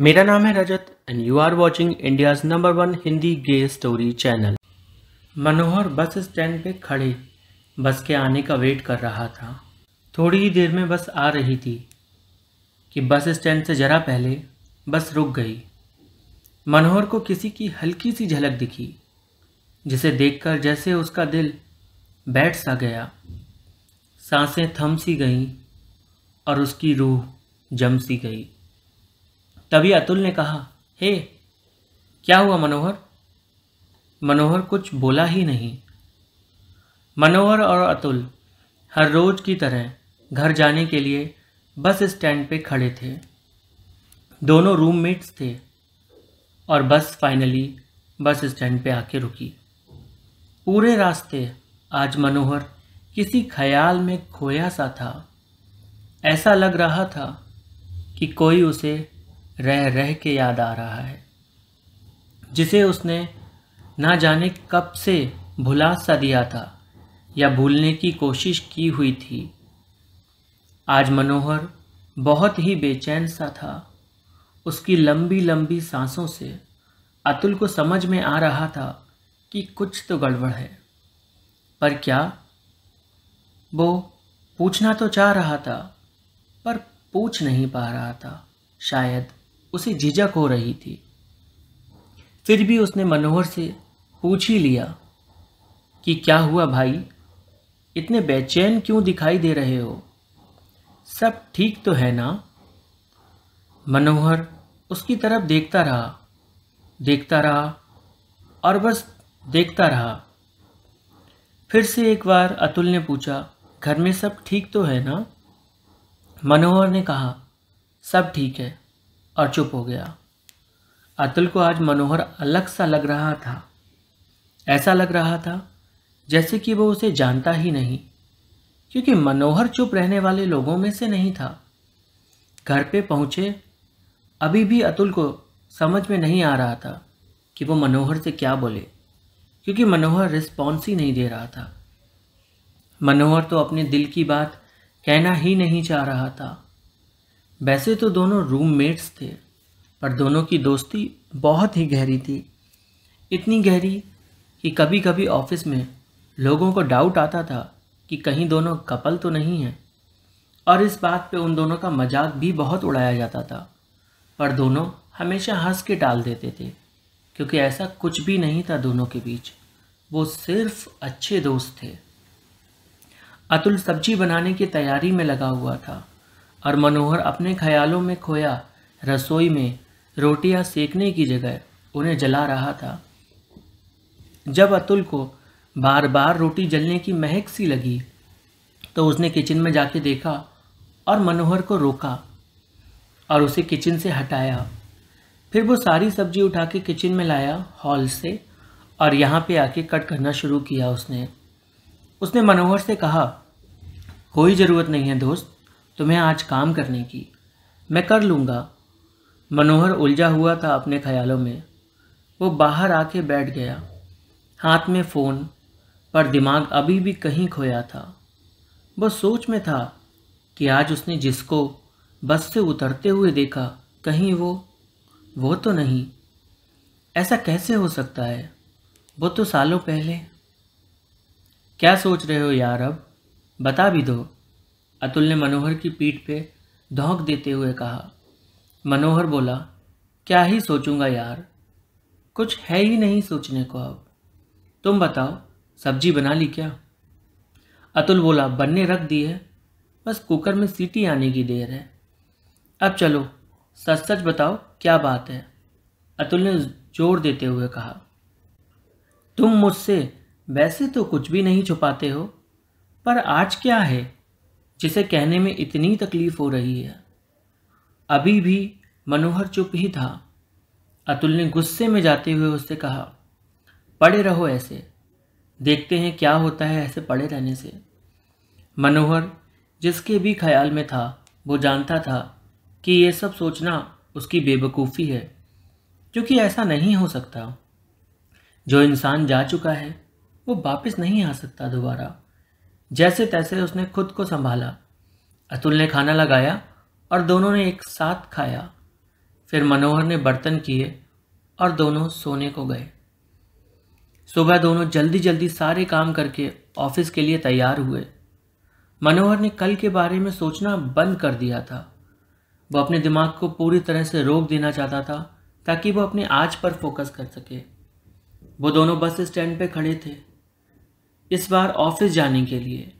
मेरा नाम है Rajat and you are watching India's number one Hindi gay story channel Manohar bus stand पे खड़े बस के आने का वेट कर रहा था थोड़ी ही देर में बस आ रही थी कि बस स्टैंड से ज़रा पहले बस रुक गई मनोहर को किसी की हल्की सी झलक दिखी जिसे देखकर जैसे उसका दिल बैठ सा गया सांसें थम सी गईं और उसकी रूह जम सी गई तभी अतुल ने कहा हे क्या हुआ मनोहर मनोहर कुछ बोला ही नहीं मनोहर और अतुल हर रोज की तरह घर जाने के लिए बस स्टैंड पे खड़े थे दोनों रूममेट्स थे और बस फाइनली बस स्टैंड पे आके रुकी पूरे रास्ते आज मनोहर किसी ख्याल में खोया सा था ऐसा लग रहा था कि कोई उसे रह रह के याद आ रहा है जिसे उसने ना जाने कब से भुला सा दिया था या भूलने की कोशिश की हुई थी आज मनोहर बहुत ही बेचैन सा था उसकी लंबी लंबी सांसों से अतुल को समझ में आ रहा था कि कुछ तो गड़बड़ है पर क्या वो पूछना तो चाह रहा था पर पूछ नहीं पा रहा था शायद उसे झिझक हो रही थी फिर भी उसने मनोहर से पूछ ही लिया कि क्या हुआ भाई इतने बेचैन क्यों दिखाई दे रहे हो सब ठीक तो है ना मनोहर उसकी तरफ देखता रहा देखता रहा और बस देखता रहा फिर से एक बार अतुल ने पूछा घर में सब ठीक तो है ना मनोहर ने कहा सब ठीक है और चुप हो गया अतुल को आज मनोहर अलग सा लग रहा था ऐसा लग रहा था जैसे कि वो उसे जानता ही नहीं क्योंकि मनोहर चुप रहने वाले लोगों में से नहीं था घर पे पहुंचे अभी भी अतुल को समझ में नहीं आ रहा था कि वो मनोहर से क्या बोले क्योंकि मनोहर रिस्पॉन्स ही नहीं दे रहा था मनोहर तो अपने दिल की बात कहना ही नहीं चाह रहा था वैसे तो दोनों रूममेट्स थे पर दोनों की दोस्ती बहुत ही गहरी थी इतनी गहरी कि कभी कभी ऑफिस में लोगों को डाउट आता था कि कहीं दोनों कपल तो नहीं हैं और इस बात पे उन दोनों का मजाक भी बहुत उड़ाया जाता था पर दोनों हमेशा हंस के टाल देते थे क्योंकि ऐसा कुछ भी नहीं था दोनों के बीच वो सिर्फ अच्छे दोस्त थे अतुल सब्जी बनाने की तैयारी में लगा हुआ था और मनोहर अपने ख्यालों में खोया रसोई में रोटियां सेकने की जगह उन्हें जला रहा था जब अतुल को बार बार रोटी जलने की महक सी लगी तो उसने किचन में जाके देखा और मनोहर को रोका और उसे किचन से हटाया फिर वो सारी सब्जी उठा के किचन में लाया हॉल से और यहाँ पे आके कट करना शुरू किया उसने उसने मनोहर से कहा कोई ज़रूरत नहीं है दोस्त तुम्हें आज काम करने की मैं कर लूँगा मनोहर उलझा हुआ था अपने ख्यालों में वो बाहर आके बैठ गया हाथ में फ़ोन पर दिमाग अभी भी कहीं खोया था वो सोच में था कि आज उसने जिसको बस से उतरते हुए देखा कहीं वो वो तो नहीं ऐसा कैसे हो सकता है वो तो सालों पहले क्या सोच रहे हो यार अब बता भी दो अतुल ने मनोहर की पीठ पे धोंक देते हुए कहा मनोहर बोला क्या ही सोचूंगा यार कुछ है ही नहीं सोचने को अब तुम बताओ सब्जी बना ली क्या अतुल बोला बनने रख दी है बस कुकर में सीटी आने की देर है अब चलो सच सच बताओ क्या बात है अतुल ने जोर देते हुए कहा तुम मुझसे वैसे तो कुछ भी नहीं छुपाते हो पर आज क्या है जिसे कहने में इतनी तकलीफ हो रही है अभी भी मनोहर चुप ही था अतुल ने गुस्से में जाते हुए उससे कहा पड़े रहो ऐसे देखते हैं क्या होता है ऐसे पड़े रहने से मनोहर जिसके भी ख्याल में था वो जानता था कि ये सब सोचना उसकी बेवकूफ़ी है क्योंकि ऐसा नहीं हो सकता जो इंसान जा चुका है वो वापस नहीं आ सकता दोबारा जैसे तैसे उसने खुद को संभाला अतुल ने खाना लगाया और दोनों ने एक साथ खाया फिर मनोहर ने बर्तन किए और दोनों सोने को गए सुबह दोनों जल्दी जल्दी सारे काम करके ऑफिस के लिए तैयार हुए मनोहर ने कल के बारे में सोचना बंद कर दिया था वह अपने दिमाग को पूरी तरह से रोक देना चाहता था ताकि वह अपने आज पर फोकस कर सके वो दोनों बस स्टैंड पे खड़े थे इस बार ऑफिस जाने के लिए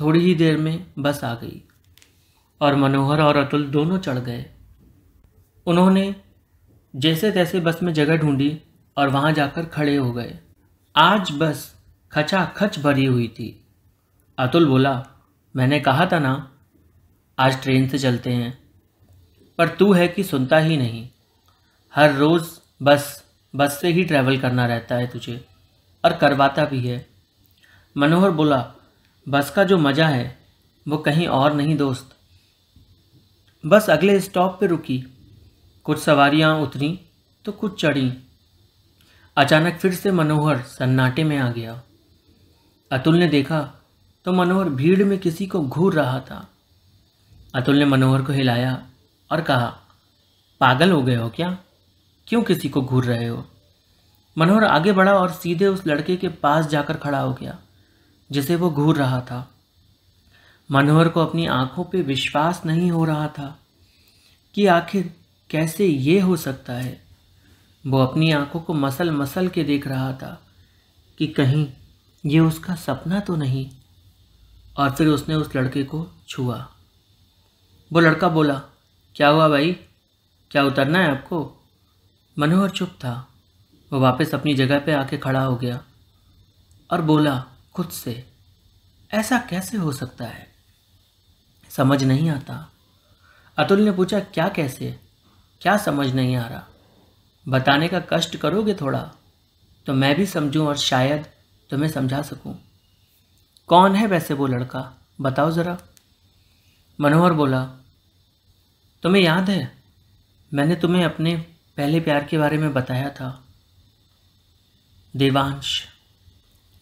थोड़ी ही देर में बस आ गई और मनोहर और अतुल दोनों चढ़ गए उन्होंने जैसे तैसे बस में जगह ढूंढी और वहाँ जाकर खड़े हो गए आज बस खचा खच भरी हुई थी अतुल बोला मैंने कहा था ना आज ट्रेन से चलते हैं पर तू है कि सुनता ही नहीं हर रोज़ बस बस से ही ट्रैवल करना रहता है तुझे और करवाता भी है मनोहर बोला बस का जो मज़ा है वो कहीं और नहीं दोस्त बस अगले स्टॉप पर रुकी कुछ सवारियां उतरी तो कुछ चढ़ी अचानक फिर से मनोहर सन्नाटे में आ गया अतुल ने देखा तो मनोहर भीड़ में किसी को घूर रहा था अतुल ने मनोहर को हिलाया और कहा पागल हो गए हो क्या क्यों किसी को घूर रहे हो मनोहर आगे बढ़ा और सीधे उस लड़के के पास जाकर खड़ा हो गया जिसे वो घूर रहा था मनोहर को अपनी आंखों पे विश्वास नहीं हो रहा था कि आखिर कैसे ये हो सकता है वो अपनी आंखों को मसल मसल के देख रहा था कि कहीं ये उसका सपना तो नहीं और फिर उसने उस लड़के को छुआ वो लड़का बोला क्या हुआ भाई क्या उतरना है आपको मनोहर चुप था वो वापस अपनी जगह पे आके खड़ा हो गया और बोला खुद से ऐसा कैसे हो सकता है समझ नहीं आता अतुल ने पूछा क्या कैसे क्या समझ नहीं आ रहा बताने का कष्ट करोगे थोड़ा तो मैं भी समझूं और शायद तुम्हें समझा सकूं कौन है वैसे वो लड़का बताओ ज़रा मनोहर बोला तुम्हें याद है मैंने तुम्हें अपने पहले प्यार के बारे में बताया था देवांश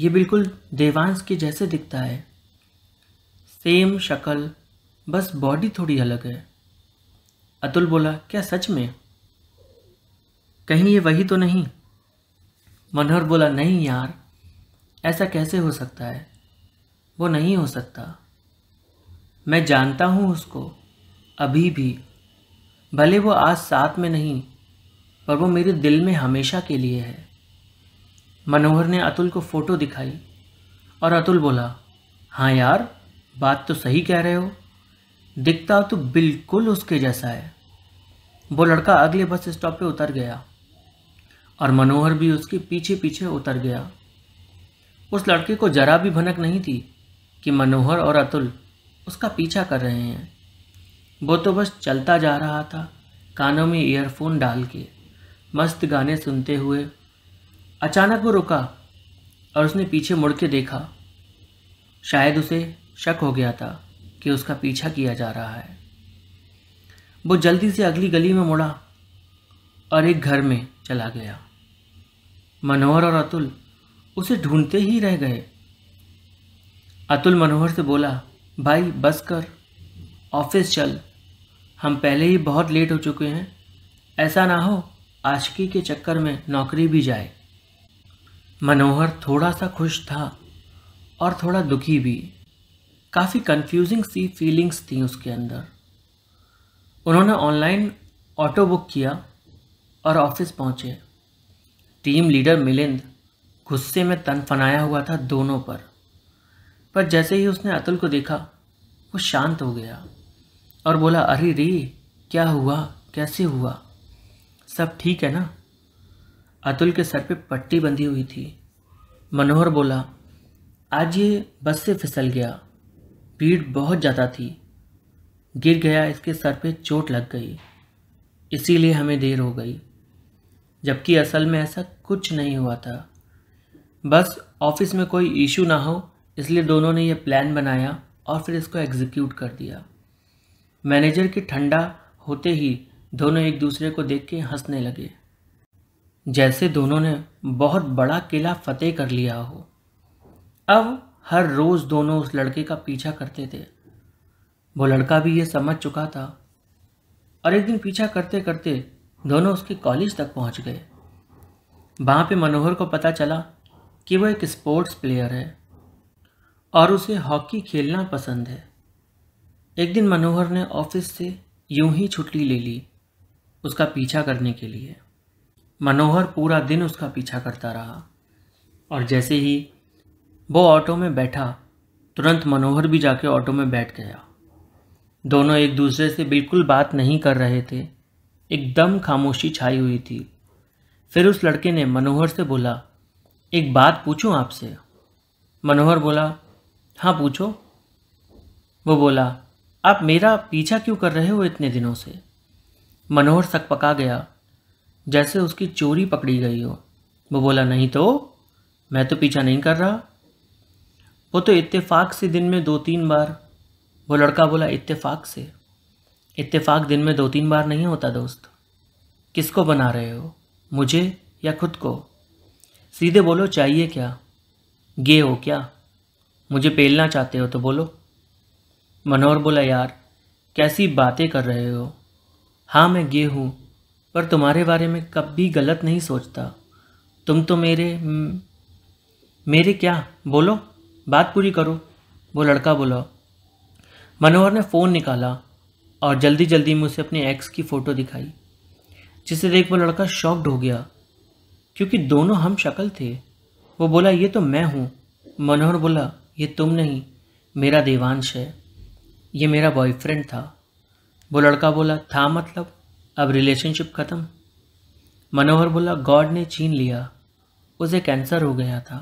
ये बिल्कुल देवांश के जैसे दिखता है सेम शक्ल बस बॉडी थोड़ी अलग है अतुल बोला क्या सच में कहीं ये वही तो नहीं मनोहर बोला नहीं यार ऐसा कैसे हो सकता है वो नहीं हो सकता मैं जानता हूँ उसको अभी भी भले वो आज साथ में नहीं पर वो मेरे दिल में हमेशा के लिए है मनोहर ने अतुल को फ़ोटो दिखाई और अतुल बोला हाँ यार बात तो सही कह रहे हो दिखता तो बिल्कुल उसके जैसा है वो लड़का अगले बस स्टॉप पे उतर गया और मनोहर भी उसके पीछे पीछे उतर गया उस लड़के को जरा भी भनक नहीं थी कि मनोहर और अतुल उसका पीछा कर रहे हैं वो तो बस चलता जा रहा था कानों में ईयरफोन डाल के मस्त गाने सुनते हुए अचानक वो रुका और उसने पीछे मुड़ के देखा शायद उसे शक हो गया था कि उसका पीछा किया जा रहा है वो जल्दी से अगली गली में मुड़ा और एक घर में चला गया मनोहर और अतुल उसे ढूंढते ही रह गए अतुल मनोहर से बोला भाई बस कर ऑफिस चल हम पहले ही बहुत लेट हो चुके हैं ऐसा ना हो आशिकी के चक्कर में नौकरी भी जाए मनोहर थोड़ा सा खुश था और थोड़ा दुखी भी काफ़ी कंफ्यूजिंग सी फीलिंग्स थी उसके अंदर उन्होंने ऑनलाइन ऑटो बुक किया और ऑफिस पहुंचे टीम लीडर मिलिंद गुस्से में तनफनाया हुआ था दोनों पर पर जैसे ही उसने अतुल को देखा वो शांत हो गया और बोला अरे री क्या हुआ कैसे हुआ सब ठीक है ना अतुल के सर पे पट्टी बंधी हुई थी मनोहर बोला आज ये बस से फिसल गया पीठ बहुत ज़्यादा थी गिर गया इसके सर पे चोट लग गई इसीलिए हमें देर हो गई जबकि असल में ऐसा कुछ नहीं हुआ था बस ऑफिस में कोई इशू ना हो इसलिए दोनों ने यह प्लान बनाया और फिर इसको एग्जीक्यूट कर दिया मैनेजर के ठंडा होते ही दोनों एक दूसरे को देख के हंसने लगे जैसे दोनों ने बहुत बड़ा किला फतेह कर लिया हो अब हर रोज़ दोनों उस लड़के का पीछा करते थे वो लड़का भी ये समझ चुका था और एक दिन पीछा करते करते दोनों उसके कॉलेज तक पहुंच गए वहाँ पे मनोहर को पता चला कि वो एक स्पोर्ट्स प्लेयर है और उसे हॉकी खेलना पसंद है एक दिन मनोहर ने ऑफिस से यूं ही छुट्टी ले ली उसका पीछा करने के लिए मनोहर पूरा दिन उसका पीछा करता रहा और जैसे ही वो ऑटो में बैठा तुरंत मनोहर भी जाके ऑटो में बैठ गया दोनों एक दूसरे से बिल्कुल बात नहीं कर रहे थे एकदम खामोशी छाई हुई थी फिर उस लड़के ने मनोहर से बोला एक बात पूछूं आपसे मनोहर बोला हाँ पूछो वो बोला आप मेरा पीछा क्यों कर रहे हो इतने दिनों से मनोहर पका गया जैसे उसकी चोरी पकड़ी गई हो वो बोला नहीं तो मैं तो पीछा नहीं कर रहा वो तो इत्तेफाक से दिन में दो तीन बार वो लड़का बोला इत्तेफाक से इत्तेफाक दिन में दो तीन बार नहीं होता दोस्त किसको बना रहे हो मुझे या खुद को सीधे बोलो चाहिए क्या गे हो क्या मुझे पेलना चाहते हो तो बोलो मनोहर बोला यार कैसी बातें कर रहे हो हाँ मैं गे हूँ पर तुम्हारे बारे में कभी गलत नहीं सोचता तुम तो मेरे मेरे क्या बोलो बात पूरी करो वो लड़का बोला मनोहर ने फ़ोन निकाला और जल्दी जल्दी में उसे अपने एक्स की फ़ोटो दिखाई जिसे देख वो लड़का शॉक्ड हो गया क्योंकि दोनों हम शक्ल थे वो बोला ये तो मैं हूँ मनोहर बोला ये तुम नहीं मेरा देवांश है ये मेरा बॉयफ्रेंड था वो लड़का बोला था मतलब अब रिलेशनशिप ख़त्म मनोहर बोला गॉड ने छीन लिया उसे कैंसर हो गया था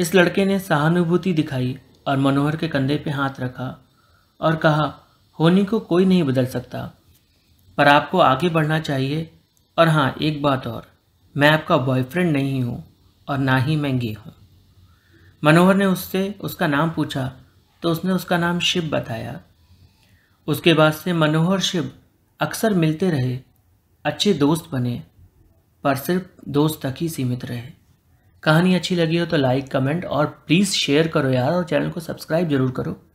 इस लड़के ने सहानुभूति दिखाई और मनोहर के कंधे पे हाथ रखा और कहा होनी को कोई नहीं बदल सकता पर आपको आगे बढ़ना चाहिए और हाँ एक बात और मैं आपका बॉयफ्रेंड नहीं हूँ और ना ही मैं गे हूँ मनोहर ने उससे उसका नाम पूछा तो उसने उसका नाम शिव बताया उसके बाद से मनोहर शिव अक्सर मिलते रहे अच्छे दोस्त बने पर सिर्फ दोस्त तक ही सीमित रहे कहानी अच्छी लगी हो तो लाइक कमेंट और प्लीज़ शेयर करो यार और चैनल को सब्सक्राइब जरूर करो